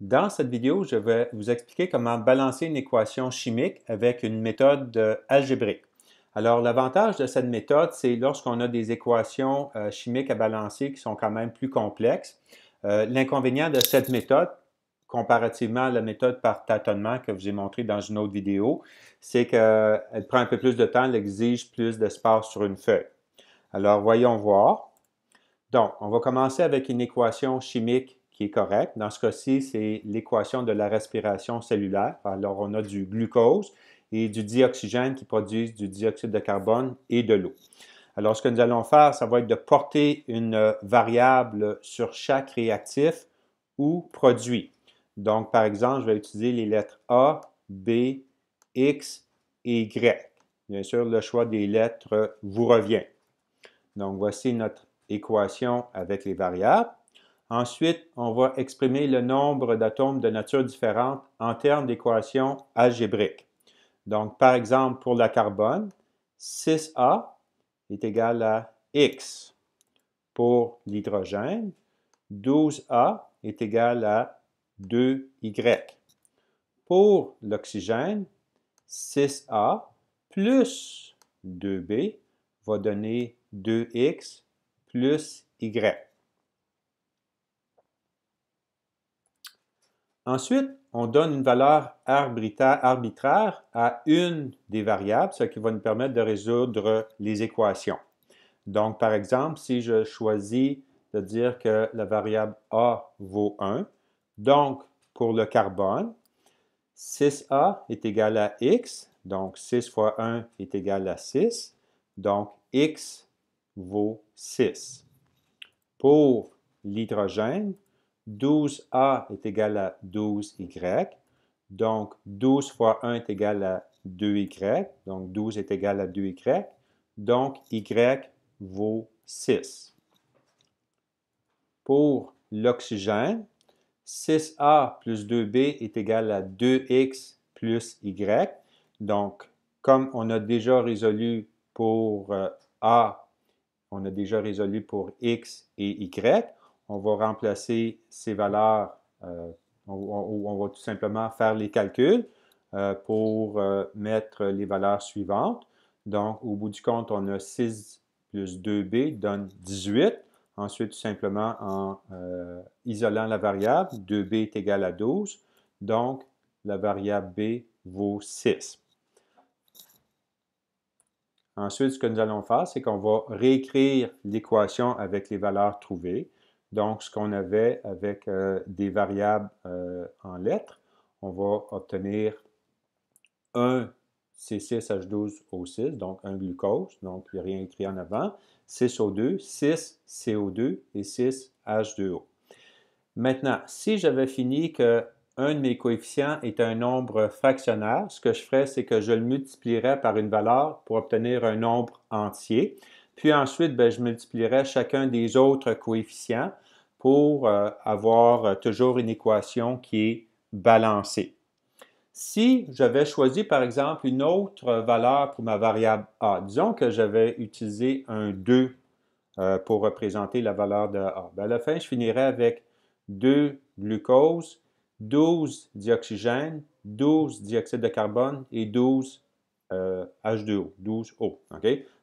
Dans cette vidéo, je vais vous expliquer comment balancer une équation chimique avec une méthode euh, algébrique. Alors, l'avantage de cette méthode, c'est lorsqu'on a des équations euh, chimiques à balancer qui sont quand même plus complexes. Euh, l'inconvénient de cette méthode, comparativement à la méthode par tâtonnement que je vous ai montrée dans une autre vidéo, c'est qu'elle prend un peu plus de temps, elle exige plus d'espace sur une feuille. Alors, voyons voir. Donc, on va commencer avec une équation chimique qui est correct. Dans ce cas-ci, c'est l'équation de la respiration cellulaire. Alors, on a du glucose et du dioxygène qui produisent du dioxyde de carbone et de l'eau. Alors, ce que nous allons faire, ça va être de porter une variable sur chaque réactif ou produit. Donc, par exemple, je vais utiliser les lettres A, B, X et Y. Bien sûr, le choix des lettres vous revient. Donc, voici notre équation avec les variables. Ensuite, on va exprimer le nombre d'atomes de nature différente en termes d'équations algébriques. Donc, par exemple, pour la carbone, 6A est égal à X. Pour l'hydrogène, 12A est égal à 2Y. Pour l'oxygène, 6A plus 2B va donner 2X plus Y. Ensuite, on donne une valeur arbitraire à une des variables, ce qui va nous permettre de résoudre les équations. Donc, par exemple, si je choisis de dire que la variable A vaut 1, donc pour le carbone, 6A est égal à X, donc 6 fois 1 est égal à 6, donc X vaut 6. Pour l'hydrogène, 12a est égal à 12y. Donc, 12 fois 1 est égal à 2y. Donc, 12 est égal à 2y. Donc, y vaut 6. Pour l'oxygène, 6a plus 2b est égal à 2x plus y. Donc, comme on a déjà résolu pour euh, a, on a déjà résolu pour x et y, on va remplacer ces valeurs euh, on, va tout simplement faire les calculs euh, pour euh, mettre les valeurs suivantes. Donc, au bout du compte, on a 6 plus 2b donne 18. Ensuite, tout simplement, en isolant la variable, 2b est égal à 12. Donc, la variable b vaut 6. Ensuite, ce que nous allons faire, c'est qu'on va réécrire l'équation avec les valeurs trouvées. Donc, ce qu'on avait avec euh, des variables euh, en lettres, on va obtenir 1 C6H12O6, donc un glucose, donc rien écrit en avant, 6O2, 6 CO2 et 6 H2O. Maintenant, si j'avais fini que un de mes coefficients est un nombre fractionnaire, ce que je ferais, c'est que je le multiplierais par une valeur pour obtenir un nombre entier. Puis ensuite, ben, je multiplierai chacun des autres coefficients pour euh, avoir euh, toujours une équation qui est balancée. Si j'avais choisi, par exemple, une autre valeur pour ma variable A, disons que j'avais utilisé un 2 euh, pour représenter la valeur de A, ben, à la fin, je finirais avec 2 glucose, 12 dioxygène, 12 dioxyde de carbone et 12 H2O, euh, 12O.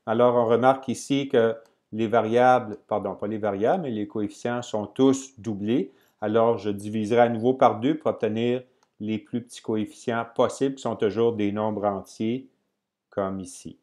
Alors, on remarque ici que les variables, pardon, pas les variables, mais les coefficients sont tous doublés. Alors, je diviserai à nouveau par deux pour obtenir les plus petits coefficients possibles, qui sont toujours des nombres entiers, comme ici.